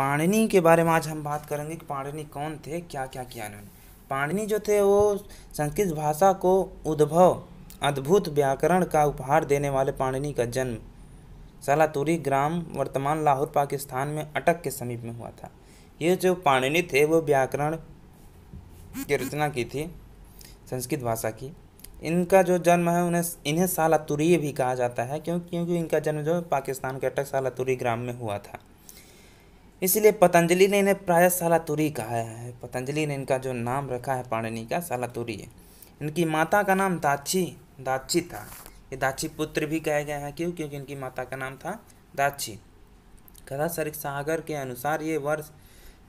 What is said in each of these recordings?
पाणनी के बारे में आज हम बात करेंगे कि पाणिनी कौन थे क्या क्या किया इन्होंने पाणनी जो थे वो संस्कृत भाषा को उद्भव अद्भुत व्याकरण का उपहार देने वाले पाणनी का जन्म सलातुरी ग्राम वर्तमान लाहौर पाकिस्तान में अटक के समीप में हुआ था ये जो पाणिनि थे वो व्याकरण की रचना की थी संस्कृत भाषा की इनका जो जन्म है उन्हें इन्हें सालातुरी भी कहा जाता है क्यों क्योंकि इनका जन्म जो पाकिस्तान के अटक सालातुरी ग्राम में हुआ था इसलिए पतंजलि ने इन्हें प्राय सालातुरी कहा है पतंजलि ने इनका जो नाम रखा है पाणिनि का सालातुरी है इनकी माता का नाम दाक्षी दाक्षी था ये दाक्षी पुत्र भी कहा गया है क्यों क्योंकि इनकी माता का नाम था दाक्षी कथा सरिक सागर के अनुसार ये वर्ष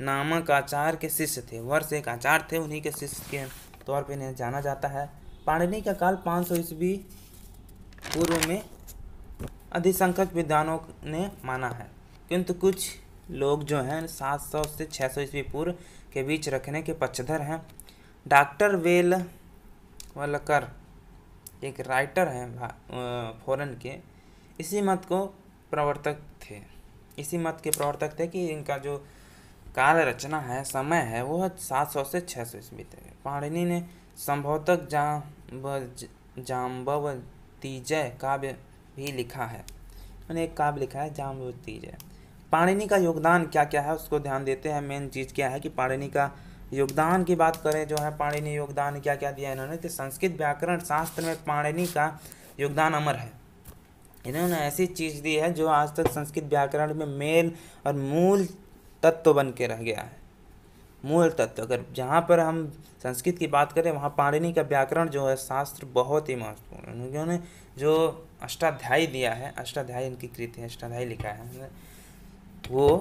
नामक आचार्य के शिष्य थे वर्ष एक आचार्य थे उन्हीं के शिष्य के तौर पर इन्हें जाना जाता है पाणिनि का काल पाँच सौ ईस्वी पूर्व में अधिसंख्यक विद्वानों ने माना है किंतु कुछ लोग जो हैं 700 से 600 सौ ईस्वी पूर्व के बीच रखने के पक्षधर हैं डॉक्टर वेल वलकर एक राइटर हैं फॉरन के इसी मत को प्रवर्तक थे इसी मत के प्रवर्तक थे कि इनका जो काल रचना है समय है वो सात सौ से छः सौ ईस्वी तक पाणिनी ने संभवतक जाम जाम्बव तीजय काव्य भी लिखा है मैंने एक काव्य लिखा है जाम्बव तीजय पाणिनि का योगदान क्या क्या है उसको ध्यान देते हैं मेन चीज़ क्या है कि पाणिनि का योगदान की बात करें जो है पाणिनि योगदान क्या क्या दिया इन्होंने तो संस्कृत व्याकरण शास्त्र में पाणिनि का योगदान अमर है इन्होंने ऐसी चीज़ दी है जो आज तक संस्कृत व्याकरण में मेल और मूल तत्व बन के रह गया है मूल तत्व अगर जहाँ पर हम संस्कृत की बात करें वहाँ पाणिनि का व्याकरण जो है शास्त्र बहुत ही महत्वपूर्ण उन्होंने जो अष्टाध्यायी दिया है अष्टाध्यायी इनकी कृति है अष्टाध्यायी लिखा है वो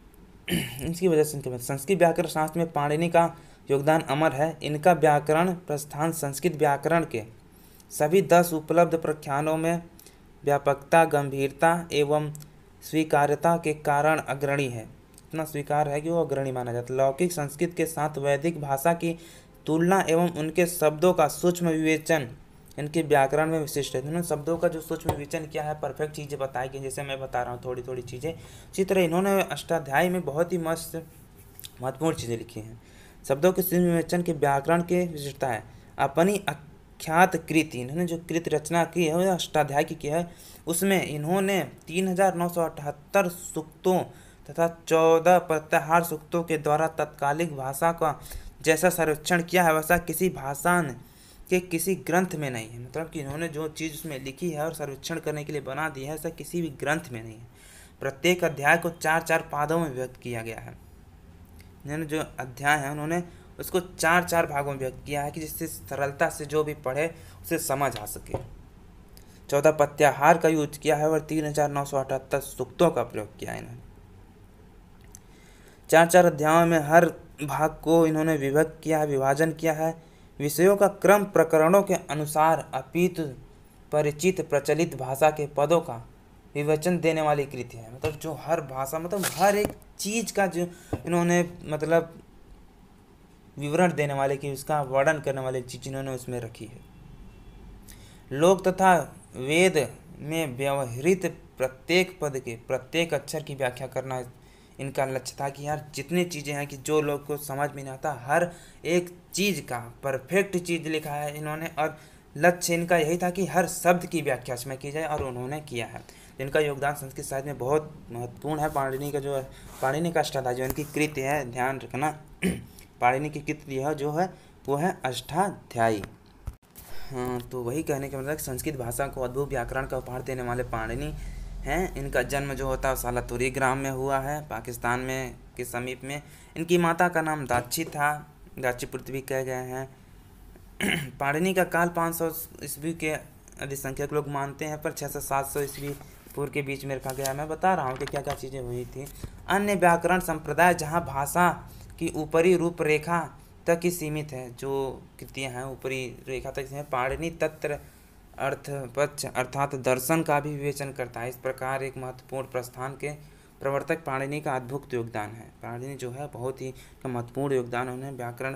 इसकी वजह से इनके संस्कृत व्याकरण शास्त्र में पाणिनि का योगदान अमर है इनका व्याकरण प्रस्थान संस्कृत व्याकरण के सभी दस उपलब्ध प्रख्यानों में व्यापकता गंभीरता एवं स्वीकार्यता के कारण अग्रणी है इतना स्वीकार है कि वो अग्रणी माना जाता है लौकिक संस्कृत के साथ वैदिक भाषा की तुलना एवं उनके शब्दों का सूक्ष्म विवेचन इनके व्याकरण में विशिष्ट है इन्होंने शब्दों का जो सूक्ष्म विवेचन किया है परफेक्ट चीज़ें बताई गई जैसे मैं बता रहा हूँ थोड़ी थोड़ी चीज़ें इसी तरह इन्होंने अष्टाध्यायी में बहुत ही मस्त महत्वपूर्ण चीज़ें लिखी हैं शब्दों के सूक्ष्म विवेचन के व्याकरण के विशिष्टता है अपनी ख्यात कृति इन्होंने जो कृत रचना की है अष्टाध्याय की, किया है उसमें इन्होंने तीन हजार नौ सौ अठहत्तर सूक्तों तथा चौदह प्रत्याहार सूक्तों के द्वारा तत्कालिक भाषा का जैसा सर्वेक्षण किया है वैसा किसी भाषा ने के किसी ग्रंथ में नहीं है मतलब कि इन्होंने जो चीज़ उसमें लिखी है और सर्वेक्षण करने के लिए बना दी है ऐसा किसी भी ग्रंथ में नहीं है प्रत्येक अध्याय को चार चार पादों में व्यक्त किया गया है इन्होंने जो अध्याय है उन्होंने उसको चार चार भागों में व्यक्त किया है कि जिससे सरलता से जो भी पढ़े उसे समझ आ सके चौदह प्रत्याहार का यूज किया है और तीन हजार नौ सौ अठहत्तर सूक्तों का प्रयोग किया है इन्होंने चार चार अध्यायों में हर भाग को इन्होंने विभक्त किया है विभाजन किया है विषयों का क्रम प्रकरणों के अनुसार अपितु परिचित प्रचलित भाषा के पदों का विवचन देने वाली कृति है मतलब जो हर भाषा मतलब हर एक चीज़ का जो इन्होंने मतलब विवरण देने वाले की उसका वर्णन करने वाली चीज़ इन्होंने उसमें रखी है लोक तथा वेद में व्यवहारित प्रत्येक पद के प्रत्येक अक्षर की व्याख्या करना इनका लक्ष्य था कि यार जितनी चीज़ें हैं कि जो लोग को समझ में नहीं आता हर एक चीज़ का परफेक्ट चीज़ लिखा है इन्होंने और लक्ष्य इनका यही था कि हर शब्द की व्याख्या इसमें की जाए और उन्होंने किया है इनका योगदान संस्कृत साहित्य में बहुत महत्वपूर्ण है पाणिनी का जो पाणिनी का अष्टाधा जो इनकी कृत्य है ध्यान रखना पाणिनी की कृत्य यह जो है वो है अष्टाध्यायी हाँ तो वही कहने के मतलब संस्कृत भाषा को अद्भुत व्याकरण का उपहार देने वाले पाणिनी हैं इनका जन्म जो होता है साला तुरी ग्राम में हुआ है पाकिस्तान में के समीप में इनकी माता का नाम दाक्षी था दाक्षी पृथ्वी कह गए हैं पाणिनी का काल 500 सौ ईस्वी के अधिसंख्यक लोग मानते हैं पर 600 700 ईस्वी पूर्व के बीच में रखा गया मैं बता रहा हूँ कि क्या क्या चीज़ें हुई थी अन्य व्याकरण संप्रदाय जहाँ भाषा की ऊपरी रूपरेखा तक ही सीमित है जो कृतियाँ हैं ऊपरी रेखा तक सीमित पाणिनी तत्र अर्थपक्ष अर्थात दर्शन का भी विवेचन करता है इस प्रकार एक महत्वपूर्ण प्रस्थान के प्रवर्तक पाणिनि का अद्भुत योगदान है पाणिनि जो है बहुत ही महत्वपूर्ण योगदान उन्हें व्याकरण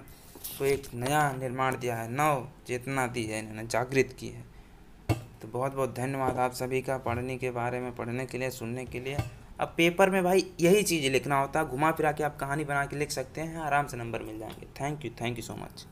को एक नया निर्माण दिया है नव चेतना दी है इन्होंने जागृत की है तो बहुत बहुत धन्यवाद आप सभी का पढ़ने के बारे में पढ़ने के लिए सुनने के लिए अब पेपर में भाई यही चीज़ लिखना होता है घुमा फिरा के आप कहानी बना के लिख सकते हैं आराम से नंबर मिल जाएंगे thank you thank you so much